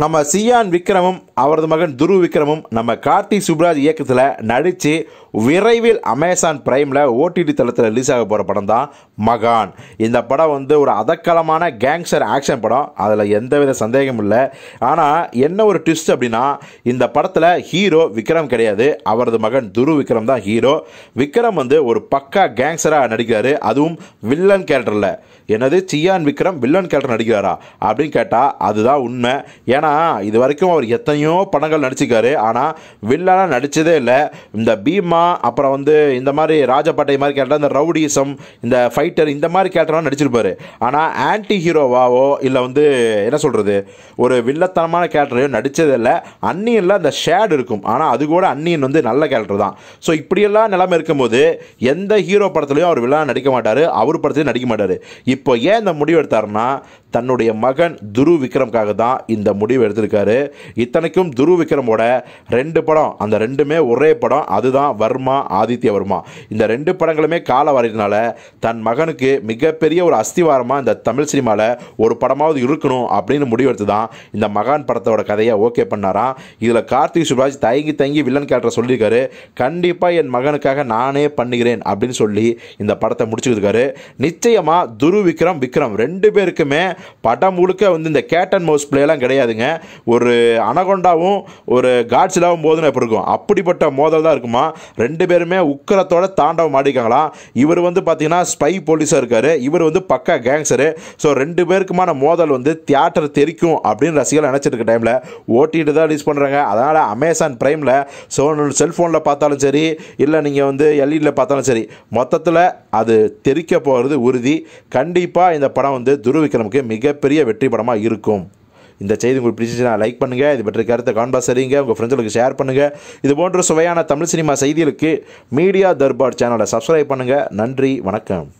நம்ம சியான் விக்ரமும் அவரது மகன் துரு விக்ரமும் நம்ம கார்த்தி சுப்ராஜ் இயக்கத்தில் நடித்து விரைவில் அமேசான் பிரைமில் ஓடிடி தளத்தில் ரிலீஸ் ஆக போகிற படம் தான் மகான் இந்த படம் வந்து ஒரு அதக்கலமான கேங்ஸ்டர் ஆக்ஷன் படம் அதில் எந்தவித சந்தேகமும் இல்லை ஆனால் என்ன ஒரு ட்விஸ்ட் அப்படின்னா இந்த படத்தில் ஹீரோ விக்ரம் கிடையாது அவரது மகன் துரு விக்ரம் தான் ஹீரோ விக்ரம் வந்து ஒரு பக்கா கேங்ஸ்டராக நடிக்கிறாரு அதுவும் வில்லன் கேரக்டரில் என்னது சியான் விக்ரம் வில்லன் கேரக்டர் நடிக்கிறாரா அப்படின்னு கேட்டால் அதுதான் உண்மை ஏன்னா இது வரைக்கும் அவர் எத்தனையோ படங்கள் நடிச்சிருக்காரு ஆனால் வில்லனாக நடித்ததே இல்லை இந்த பீமா அப்புறம் வந்து இந்த மாதிரி ராஜபாட்டை மாதிரி கேட்டால் இந்த ரவுடிசம் இந்த ஃபைட்டர் இந்த மாதிரி கேரக்டர்லாம் நடிச்சிருப்பார் ஆனால் ஆன்டி ஹீரோவாவோ இல்லை வந்து என்ன சொல்கிறது ஒரு வில்லத்தனமான கேரக்டரையோ நடித்ததே இல்லை அன்னியனில் அந்த ஷேட் இருக்கும் ஆனால் அது கூட அன்னியன் வந்து நல்ல கேரக்டர் தான் ஸோ இப்படியெல்லாம் நிலைமை இருக்கும்போது எந்த ஹீரோ படத்துலையும் அவர் வில்லனாக நடிக்க மாட்டார் அவர் படத்துலையும் நடிக்க மாட்டார் இப்போ ஏன் இந்த முடிவு எடுத்தார்னா தன்னுடைய மகன் துரு விக்ரம்காக தான் இந்த முடிவு எடுத்திருக்காரு இத்தனைக்கும் துரு விக்ரமோட ரெண்டு படம் அந்த ரெண்டுமே ஒரே படம் அதுதான் வர்மா ஆதித்ய வர்மா இந்த ரெண்டு படங்களுமே கால வரையினால தன் மகனுக்கு மிகப்பெரிய ஒரு அஸ்திவாரமாக இந்த தமிழ் சினிமாவில் ஒரு படமாவது இருக்கணும் அப்படின்னு முடிவெடுத்து தான் இந்த மகான் படத்தோட கதையை ஓகே பண்ணாராம் இதில் கார்த்திக் சுப்ராஜ் தயங்கி தயங்கி வில்லன் கேரக்டர் சொல்லியிருக்காரு கண்டிப்பாக என் மகனுக்காக நானே பண்ணுகிறேன் அப்படின்னு சொல்லி இந்த படத்தை முடிச்சுருக்காரு நிச்சயமாக துரு விக்ரம் விக்ரம் ரெண்டு பேருக்குமே படம் முழுக்க வந்து இந்த கேட் அண்ட் மவுஸ் பிளேலாம் கிடையாதுங்க ஒரு அனகொண்டாவும் ஒரு காட்சிலாவும் போதும் எப்படி இருக்கும் அப்படிப்பட்ட மோதல் தான் இருக்குமா ரெண்டு பேருமே உக்கரத்தோட தாண்டவம் ஆடிக்காங்களாம் இவர் வந்து பார்த்தீங்கன்னா ஸ்பை போலீஸாக இருக்கார் இவர் வந்து பக்கா கேங்ஸரு ஸோ ரெண்டு பேருக்குமான மோதல் வந்து தியேட்டர் தெரிக்கும் அப்படின்னு ரசிகர்கள் நினச்சிருக்க டைமில் ஓட்டிட்டு தான் ரிலீஸ் பண்ணுறாங்க அதனால் அமேசான் ப்ரைமில் ஸோ செல்ஃபோனில் பார்த்தாலும் சரி இல்லை நீங்கள் வந்து எல்இடியில் e பார்த்தாலும் சரி மொத்தத்தில் அது தெரிக்க போகிறது உறுதி கண்டிப்பாக இந்த படம் வந்து துருவிக்ரமுக்கு மிகப்பெரிய வெற்றி படமாக இருக்கும் இந்த செய்தி உங்களுக்கு பிடிச்சிச்சுன்னா லைக் பண்ணுங்கள் இது பற்றி கருத்தை காண்பா சரிங்க உங்கள் ஃப்ரெண்ட்ஸுக்கு ஷேர் பண்ணுங்கள் இது போன்ற சுவையான தமிழ் சினிமா செய்திகளுக்கு மீடியா தர்பார் சேனலை சப்ஸ்கிரைப் பண்ணுங்கள் நன்றி வணக்கம்